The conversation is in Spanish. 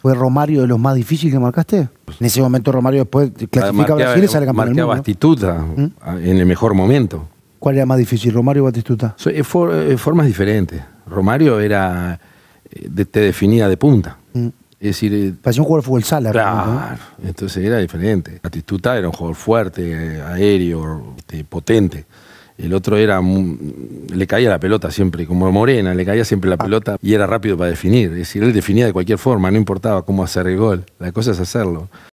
¿Fue Romario de los más difíciles que marcaste? Pues, en ese momento Romario después eh, clasifica a Brasil y sale eh, campeón del mundo. ¿Mm? Ah, en el mejor momento. ¿Cuál era más difícil, Romario o Batistuta? Eh, formas diferentes. Romario era te definía de punta. ¿Mm? Es decir, parecía un jugador de fútbol sala. entonces era diferente. Batistuta era un jugador fuerte, aéreo, potente. El otro era. Le caía la pelota siempre, como Morena, le caía siempre la ah. pelota y era rápido para definir. Es decir, él definía de cualquier forma, no importaba cómo hacer el gol. La cosa es hacerlo.